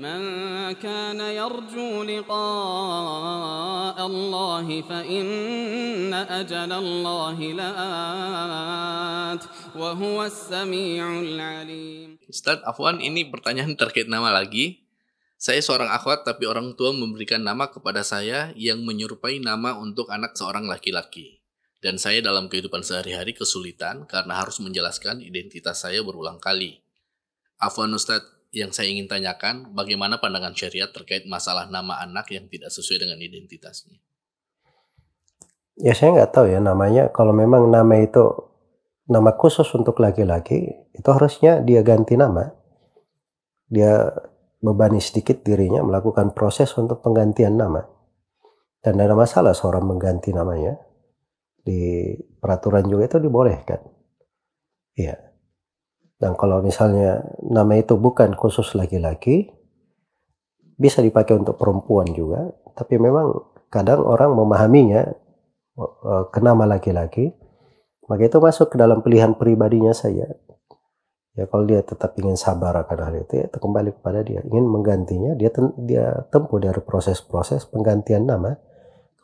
من كان يرجو لقاء الله فإن أجل الله لآت وهو السميع العليم Ustaz Afwan ini pertanyaan terkait nama lagi saya seorang akhwat tapi orang tua memberikan nama kepada saya yang menyerupai nama untuk anak seorang laki-laki. Dan saya dalam kehidupan sehari-hari kesulitan karena harus menjelaskan identitas saya berulang kali. Afwan Ustadz, yang saya ingin tanyakan, bagaimana pandangan syariat terkait masalah nama anak yang tidak sesuai dengan identitasnya? Ya saya nggak tahu ya namanya. Kalau memang nama itu nama khusus untuk laki-laki, itu harusnya dia ganti nama. Dia bebani sedikit dirinya melakukan proses untuk penggantian nama. Dan ada masalah seorang mengganti namanya. Di peraturan juga itu dibolehkan. Iya. Dan kalau misalnya nama itu bukan khusus laki-laki, bisa dipakai untuk perempuan juga, tapi memang kadang orang memahaminya e, e, kenama laki-laki, maka itu masuk ke dalam pilihan pribadinya saja. Ya kalau dia tetap ingin sabar akan hal itu, ya, itu kembali kepada dia. Ingin menggantinya, dia tem dia tempuh dari proses-proses penggantian nama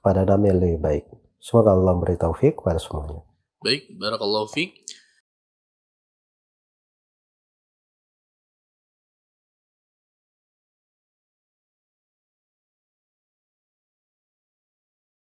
kepada nama yang lebih baik. Semoga Allah memberi taufik kepada semuanya. Baik, barakallahu fiqh.